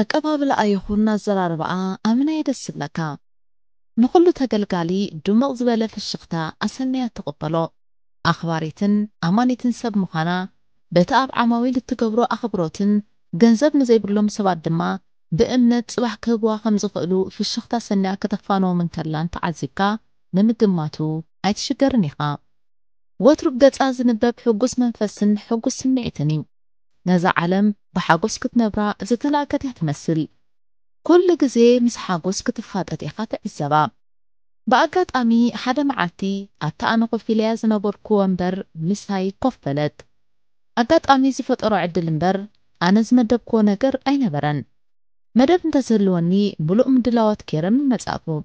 ኣቀባብላ ኣይኹን ኣዘራርብኣ ኣምናየ ደስ ይብለካ ንኹሉ ተገልጋሊ ድምቕ ዝበለ ፍሽኽታ ኣሰንያ ትቕበሎ ኣኽባሪትን ኣማኒትን ሰብ ምዃና በቲ ኣብ ዓማዊል እትገብሮ ኣኽብሮትን ገንዘብ ንዘይብሎም ሰባት ድማ ብእምነት ጽባሕ ክህብዋ ከም ዝኽእሉ ፍሽኽታ ሰንያ ከተፋኖምን ከላን ተዓዚብካ ንምግማቱ ኣይትሽገርን ኢኻ ወትሩ ገጻ ዝንበብ ሕጉስ መንፈስን ሕጉስ ስምዒትን እዩ ነዛ ዓለም بحاقوس كت نبرا زتلا كت يتمثل كل جزي مس حاقوس كت فات أتيخات الزبا بأكت أمي حدا معتي أتا أنا قفلي أزم بركو أمبر مس هاي قفلت أكت أمي زفت أرو عد المبر أنا زم دبكو نقر أين برن مدب نتزلوني بلو أمدلاوات كيرم مزعبو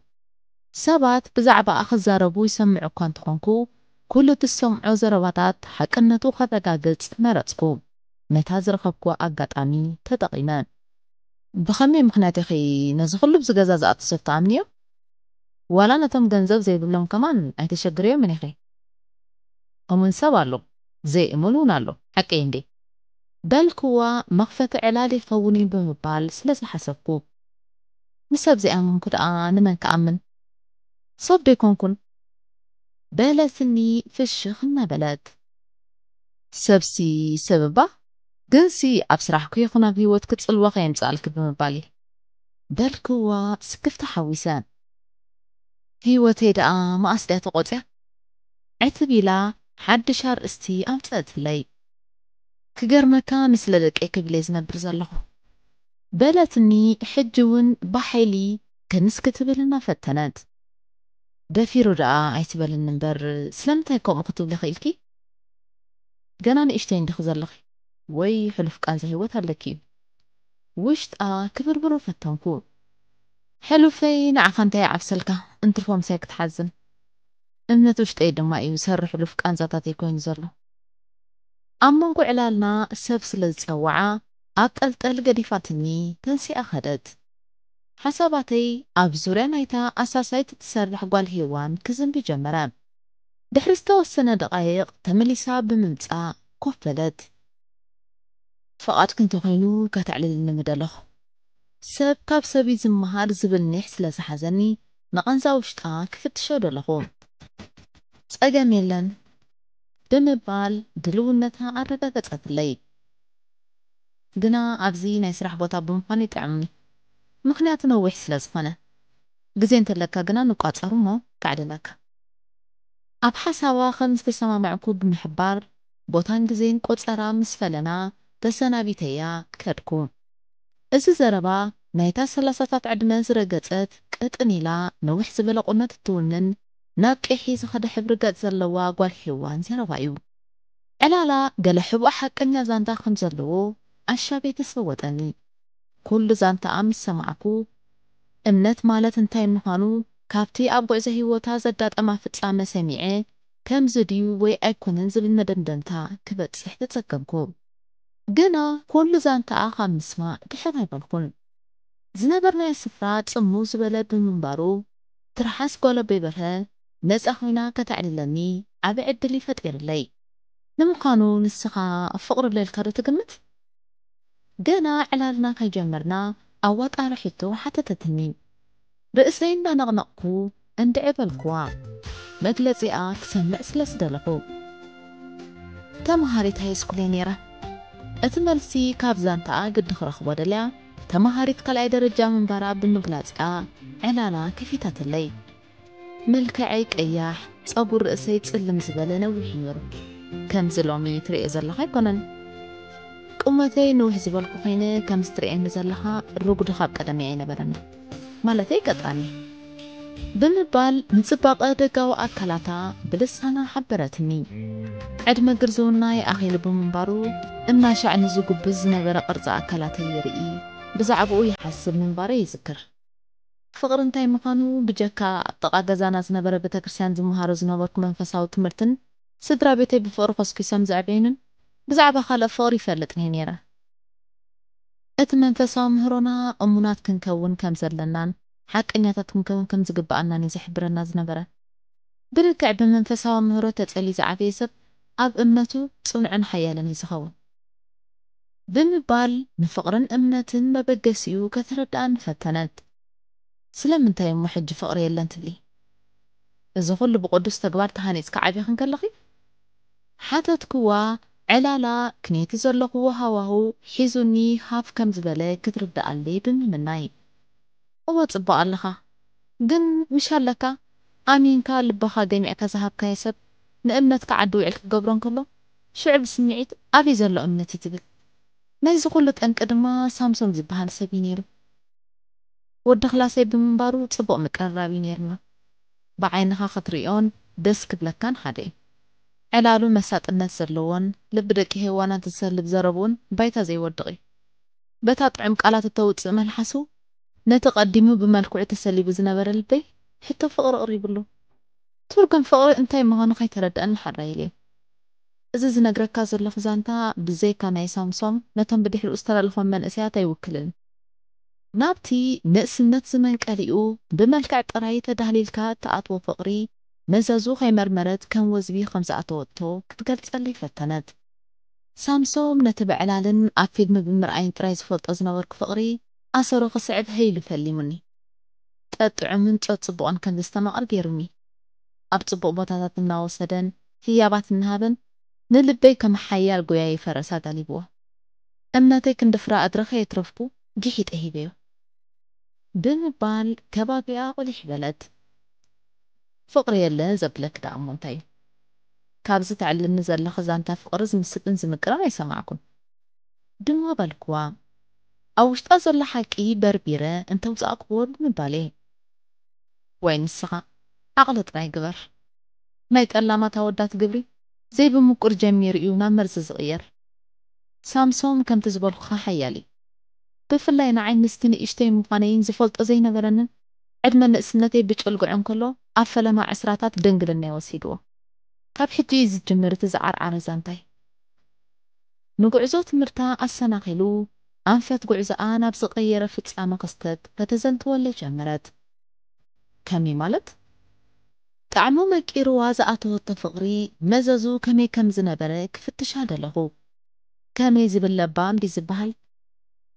سبات بزعبا أخذ ابو يسمعو كنت خنكو كل تسمعو زرواتات حق أنتو خذ قاقلت مرتكو نتازر خبكو أغاتامي تتقيمان بخمي مخناتيخي نزخلو بزغازة زاعت صفت عمنيو ولا نتم جنزب زي بلون كمان أنت شقريو منيخي ومن سوالو زي إمونونا لو حكين دي بالكوا مخفة علالي فوني بمبال سلس حسبكو مساب زي أمون كدعا نمان كأمن صب دي كونكون بلا سني في الشيخ ما بلاد سبسي سببه ግንሲ ኣብ ስራሕ ኩይኹን ኣብ ህይወት ክትፅልወኸ የምፅኣልክ ብምባል እዩ በልክዋ ስክፍቲ ሓዊሰን ህይወተይ ደኣ መኣስ ድያ ተቆፅያ ዕትቢላ ሓድሽ ኣርእስቲ ኣምፅአትለይ ክገርመካ ምስ ለደቀ ክብለ ዝነብር ዘለኹ በለትኒ ሕጂ እውን ባሓይሊ ክንስ ክትብልና ፈተነት ደፊሩ ደኣ ኣይትበልን እምበር ስለምንታይ ከምኡ ክትብል ይኽእልኪ ገና ንእሽተይ እንዲኽ ዘለኺ وی حلف کن زه و تلکی وشت آ کبر برو فتان کو حلفی نعفن تی عفسل که انترفوم سیکت حزن امن توش تیدم ما ایو سر حلف کن زه تاتی کوین زرلو اما کو علال نا سفسل از کوعا آکل تل گری فتنی تنسی آخرت حساباتي أبزورين أيتا أساسايت تسرح قوال هيوان كزن بجمرا. دحرستو السنة دقايق تمليسا بممتقى كوفلت ፍቓድኩም እንተኾይኑ ከተዕልል ንግድ ኣለኹ ሰብ ካብ ሰብ እዩ ዝምሃር ዝብል ኒሕ ስለ ዝሓዘኒ ንቐንዛ ውሽጣ ክፍትሾ ደለኹ ጸገም የለን ብምባል ድልውነታ ኣረጋገጸትለይ ግና ኣብዚ ናይ ስራሕ ቦታ ብምዃኑ ይጥዕሙኒ ምክንያቱ ነዊሕ ስለ ዝኾነ ግዜ እንተለካ ግና ንቋጸሩ እሞ ካዕድለካ ኣብ ሓሳባ ከም ዝተሰማምዕኩ ብምሕባር ቦታን ግዜን ቆፀራ ምስ ፈለና تسنابيتيا كدكو اسي زربا نايتا سلاساتات عدمان زرقاتات انيلا نوح سبلا قنات التونن ناك إحي زخد حبر قاتزلوا قوال حيوان زربايو علالا قال حبو أحاك أن يزان داخن زلو أشابي تسوداني كل زان تعام سمعكو امنات مالات انتاي منهانو كافتي أبو إزهي وطا زداد أما فتسامة سميعي كم زديو وي أكونن زبن مدندنتا كبت سحتة تسكنكو جنا كل زانت آخر مسمى بحر يبقون زنا برنا سفرات سموز بلد من برو ترحس قولا ببره نز أخينا كتعللني عبي عدلي فتقر لي نم قانون السخاء فقر الليل كارو تقمت جنا علالنا كي جمرنا أوات أرحيتو حتى تتمي رئيسين ما نغنقو عند إبل كوا مجلسي آك سمع سلس دلقو تمهاري تهيس كليني رحب أت مالسي كابزان تا قد نخرخ بادليا تما هاريت قلعي درجة من برا بالمقلاس آ علانا كفيتات اللي ملك عيك اياح صابو الرئيسي تسلم زبالة نوي حمر كم زلومي تري ازال لخي كونن كومتي نوح زبالكو خيني كم ستري ازال لخا الروق دخاب قدمي عينا برن مالتي قطاني ብልባል ንጽባቐ ደጋዊ ኣካላታ ብልሳና ሓበረትኒ ዕድመ ግርዞና የኣኺሉ ብምንባሩ እናሻዕኒ ዝጉብዝ ዝነበረ ቅርፂ ኣካላተይ ይርኢ ብዛዕባኡ ይሓስብ ምንባረ ይዝክር ፍቕሪ እንታይ ምዃኑ ብጀካ ኣብ ጥቓ ገዛና ዝነበረ ቤተ ክርስቲያን ዝምሃሮ ዝነበርኩ መንፈሳዊ ትምህርትን ስድራ ቤተይ ብፍቕሪ ኮስኪሶም ዘዕበይንን ብዛዕባ ካልእ ፍቕሪ ይፈልጥ ነይ ነይረ እቲ መንፈሳዊ ምህሮና እሙናት ክንከውን ከም ዘለናን حق إنياتات مكون كم زقب أنا نزح برنا زنبرة بلكع بمن فسوا مهرو تتألي زعفي سب أب أمته صنع حيالا نزخوا بمبال نفقرا أمنة ما بقسيو كثرة أن فتنات سلام انت يوم وحج فقري اللي انت لي الزخول بقدس تقبار تهانيس كعبي خنكالخي حتى تكوا علالا كنيتي زرلقوا هواهو حيزوني هاف كم زبالي كتر بدأ اللي بمناي እወ ጽቡቕ ኣለኻ ግን ምሽ ኣለካ ኣሚንካ ልበኻ ደሚዕካ ዝሃብካዮ ሰብ ንእምነትካ ዓዲ ውዕል ክገብሮ እንከሎ ሽዑ ብስምዒት ኣበይ ዘሎ እምነት እዩ ትብል ናይዚ ኩሉ ጠንቂ ድማ ሳምሶን ዝበሃል ሰብ እዩ ነይሩ ወዲ ክላሰይ ብምንባሩ ጽቡቕ ምቅርራብ እዩ ነይርና ብዓይንኻ ክትሪዮን ደስ ክብለካን ሓደ እዩ ዕላሉ መሳጥነት ዘለዎን ልቢ ደቂ ህይዋናት ዝሰልብ ዘረብኡን ባይታ ዘይወድቕ እዩ በታ ጥዑም ቃላት እተውፅእ መልሓሱ نتقدم قديمو بمالكو عيتا سليبو زنابرا البي حتى فقر قريب له تور كان فقر انتاي مغانو خي ترد ان حرايلي ازي زنقرا كازر لخزانتا بزيكا ناي سامسوم نتم بديحر استرى لخوان من اسياتا يوكلن نابتي نقس النتس من كاليو بمالكا عيتا رايتا دهليلكا تاعتو فقري نزازو خي مرمرت كان وزبي خمسة اتوتو كتقال تسالي فتنت سامسوم نتبع علالن أفيد مبمر عين ترايز فوت ورك فقري أصر غصعب هاي لفلي مني تطعم من تطبق أن كان دستنا أربيرمي أبطبق بطاطات النو سدن هي أبات النهابن نلبي كم حيا القوية فرسات علي بوا أما تيكن دفرا أدرخي يترفقو جيحيت أهي بيو بمبال كبابي أقولي حبلت فقري الله زبلك دا أمونتاي كابزة تعلن نزل لخزان تفقر زمسكن زمكرا ما يسمعكم دموا بالكوام أو شتا زل حكي بربيرة أنت وزاق بود من بالي وين سا أغلط ما يقبر ما يتقلا ما تودات قبري زي بمكر جميل يونا مرز صغير سامسون كم تزبر حيالي بفلا ين عين مستني إشتي مقانين زفلت أزي نظرن عدما نسنتي بيش ألقو عمكلو أفلا ما عسراتات دنقلني وسيقو كاب حجي زجمرت زعر عرزانتي نقعزو تمرتا أسناقلو أنفت قعزة أنا بصغيرة في تسامة قصتت فتزنت ولا جمرت كمي مالت؟ تعمو مكيرو وازا أتو التفغري مززو كمي كم زنبرك في التشادة لهو كمي زبل لبام دي زبهل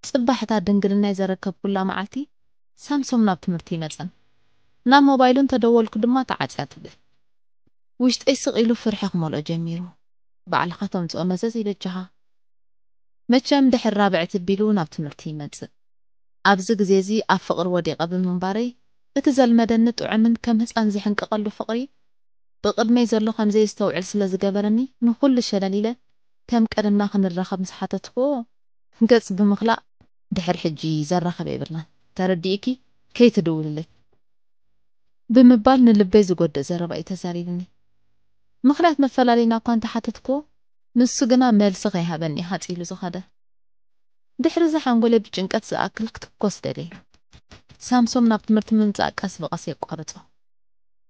تصبح تا دنقلنا يزركب كل معاتي سامسوم ناب تمرتي مزن نام موبايلون تدول كدما تعاتيات به وشت إيسق إلو فرحق مولو جميرو بعل خطم تقوم مززي للجهة مچم دح الرابع تبيلون اب تمرتي مدز اب زق زيزي اب فقر ودي قبل منباري اتزال مدنت وعمن كم هسان زي حنق قلو فقري بقد ما يزرلو تو عرس استو عرسل زقابرني نخل الشلاليلة كم كرم ناخن الرخب مسحاتتكو نقص بمخلاء دح الحجي زرخ بيبرنا ترديكي كي تدول لك بمبال نلبي زقود زربا يتساري لني مخلات مفلالي ناقان تحاتتكو ንሱ ግና መልሲ ኸይሃበኒ ሃፂሉ ዝኸደ ድሕሪ ዝሓንጎለ ብጭንቀት ዝኣክል ክትኮስ ደልየ ሳምሶም ናብ ትምህርቲ ምምፃእ ቀስ ብቐስ የቋርፆ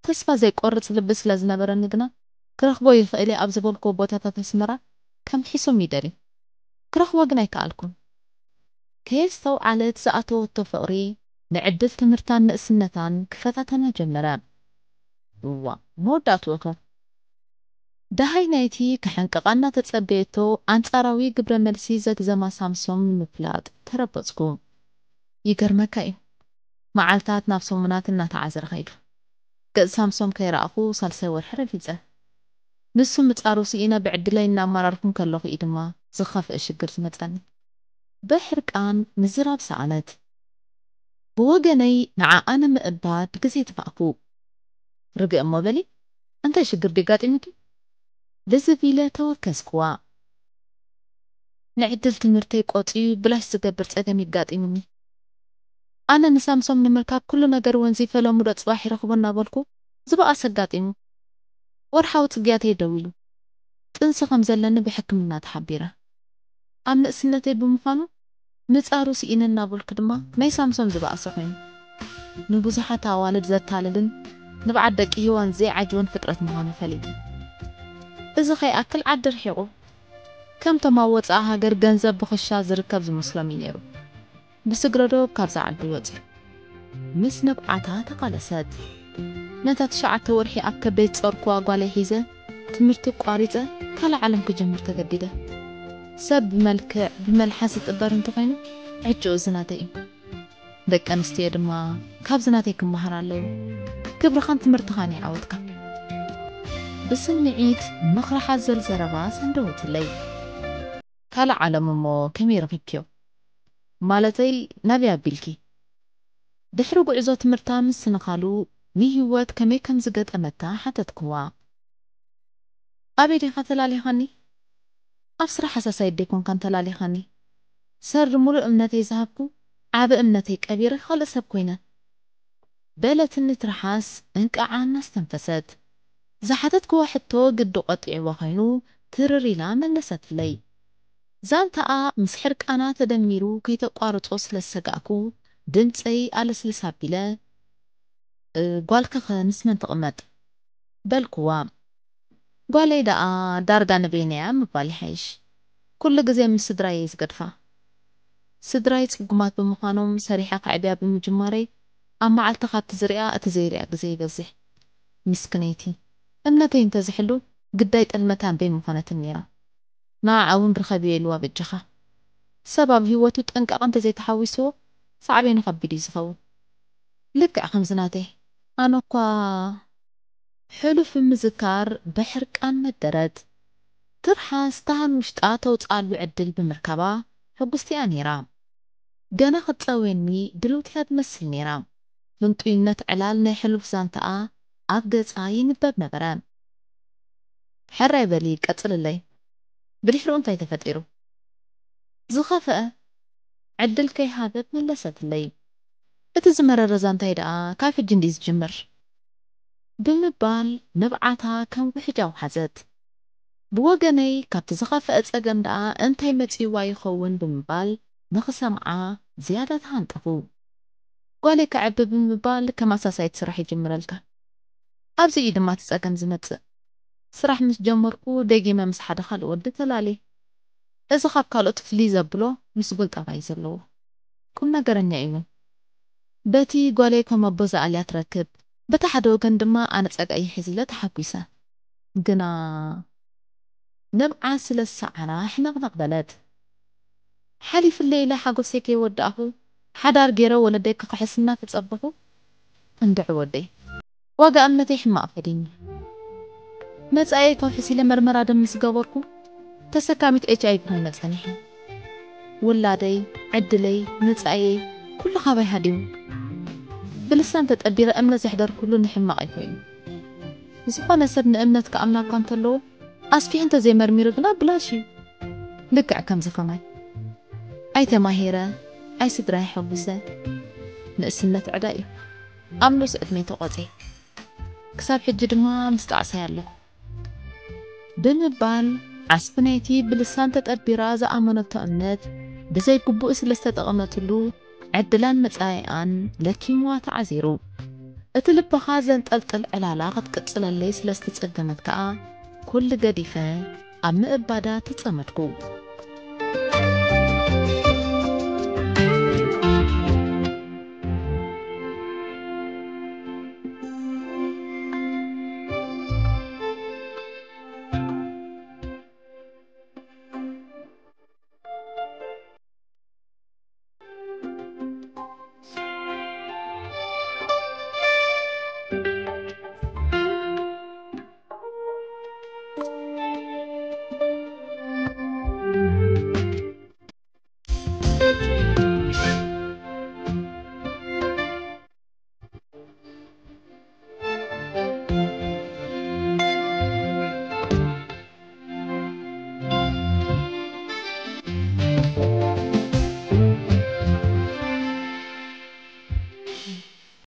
ተስፋ ዘይቆርፅ ልቢ ስለ ዝነበረኒ ግና ክረኽቦ ይኽእል ኣብ ዝበልክዎ ቦታታት ኣስመራ ከም ሒሶም ይደልዩ ክረኽቦ ግን ኣይከኣልኩን ከየዝ ተውዓለት ዝኣተወቶ ፍቕሪ ንዕድል ትምህርታን ንእስነታን ክፈታተነ ጀመረ እዋ መወዳእትኡ ኸ ደሃይ ናይቲ ክሕንቅቓና ተጸበየቶ ኣንጻራዊ ግብረ መልሲ ዘግዘማ ሳምሶም ንምፍላጥ ተረበጽኩ ይገርመካ እዩ መዓልታት ናብ ሰሙናት እናተዓዘረ ኸይዱ ገጽ ሳምሶም ከይረኣኹ ሳልሳይ ወርሒ ረፊፀ ንሱ ምጻሩ ስኢነ ብዕድለይ እናመራርኩን ከለኹ እዩ ድማ ዝኸፍአ ሽግር ዝመፀኒ ብሕርቃን ምዝራብ ሰኣነት ብወገነይ ንዓኣነ ምእባድ ግዜ ትፋእኩ ርግእ እሞ በሊ እንታይ ሽግር ዲጋጢምኪ دز فيلا توركز كوا نعدل تمرتي قطي بلاش تدبر تقدم يبقات إمامي أنا نسام صم نمركاب كل نقر ونزيفة لو مرات صباحي رخبنا بالكو زبا أسقات إمامي ورحاو تقيات يدولو تنسى خمزة لنا بحكمنا تحبيرا أم نأسنتي بمفانو نتعارو سئينا نابل كدما ما يسام صم زبا أسقين نبوزحة تاوالد زاد تالدن نبعدك إيوان زي عجوان فترة مهامة فليدي بزي خي أكل عدر حيو كم تماوات آها غر غنزة بخشا زركب زي مسلمين يو بسقرارو كابزا عدو وزي مس نب عطا تقال ساد نتا تشع تورحي أكا بيت صوركوا غالي حيزة تمرتو قاريزة كالا عالم كجمر تقديدة ساب بملكع بملحاسة تقدر انتقينو عجو زناتي دك أنستير ما كاب زناتي لو كبرخان تمرتخاني عودكا بسنعيد مخرحة زلزربا سندوت اللي كالا عالم مو كمير فيكيو مالتي نبيا بيلكي دحرو بعزو تمرتا من السنقالو نيهوات كمي كان زقد أمتا حتى تقوى أبيدي خاتلالي خاني أفسر حسا سيديكون كان تلالي خاني سر مولو أمنتي زهبكو عاب أمنتي كبيري خالص هبكوينة بلت النترحاس انك عانا استنفست زحتت كو حتو قد قطعي وخينو ترري لا ملست لي زان تا مسحر كانا تدميرو كي تقارو توصل السقاكو دنت اي على سلسا بلا قوالك أه نسمن تقمت بل كوا قوال دا دار دان بيني عم بالحيش كل قزي من سدرايز قدفا سدرايز قمات بمخانوم سريحة قعبيا بمجماري أما عالتخات تزريقا أتزيريا قزي بزيح مسكنيتي أنا انت زحلو قدايت المتان بين مفانات النيرة نا عاون برخبي الوا بجخة سبب توت انك انت زي تحاوسو صعبين خبي دي زخو لك زناتي انا قوا حلو في مزكار بحرك ان الدرد ترحان ستان مشتاتو تقال عدل بمركبة حبستي حقستي انيرا دانا خطلويني دلوتيات مسل نيرا لنتوينات علالنا حلو في زانتا عدت عين باب نبرام حرى بلي قتل لي بريحرون تايت فتيرو زخافة عدل كي هذا من لسات لي اتزمر الرزان تايدا كافي جنديز جمر بمبال نبعتها كم وحجا وحزت بوغني كابت زخافة اتزاقن دا انتي متي واي خوون بمبال نخسم زيادة هانتفو قولي كعب بمبال كما ساسايت سرحي جمرالك ኣብዚ እዩ ድማ እቲ ጸገም ዝመጽእ ስራሕ ምስ ጀመርኩ ደጊመ ምስ ሓደ ካልእ ወዲ ተላለየ እዚ ካብ ካልኦት ፍልይ ዘብሎ ምስ ጉል ጠባይ ዘለዎ ቁም ነገረኛ እዩ በቲ ጓለይ ከመቦ ዝኣልያ ትረክብ በታ ሓደ ወገን ድማ ኣነ ጸጋይ ሒዝለ ተሓጒሰ ግና ነብዓ ስለ ዝሰዓና ሕነቕነቕ በለት ሓሊፍለይ ኢለ ሓጎሰይ ከይወዳእኹ ሓዳር ገይረ ወለደይ ክክሕስና ተጸብሑ እንድዕ ወደይ ዋጋን መተይ ሕማቕ ፈደኒ መጻኢ ተንፈሲለ መርመራ ደም ምስ ገበርኩ ተሰካሚት ኤች ኣይ ቪ መጸኒሐ ውላደይ ዕድለይ መጻእየይ ኩሉ ኻባይ ሃዲሙ ብልሳን ተጠቢረ እምነት ዘሕደር ኩሉ ንሕማቕ ኣይኮይኑ ዝኾነ ሰብ ንእምነት ክኣምናካ እንተለዎ ኣስፊሕ እንተዘይመርሚሩ ግና ብላሽ እዩ ልክዕ ከምዚ ከማይ ኣይተማሂረ ኣይስድራ ይሐጉሰ ንእስነት ዕዳ እዩ ኣብ ንስዕድሜ ተቖፅየ ክሳብ ሕጂ ድማ ምስ ጣዕሰይ ኣሎ ብምባል ዓስቢ ናይቲ ብልሳን ተጠቢራ ዝኣመነቶ እምነት ብዘይግቡእ ስለ ዝተጠቐመትሉ ዕድላን መጻኢኣን ለኪምዋ ተዓዚሩ እቲ ልብኻ ዘንጠልጥል ዕላላ ክትቅጽለለይ ስለ ዝተጸገመት ከዓ ኵሉ ገዲፈ ኣብ ምእባዳ ተጸመድኩ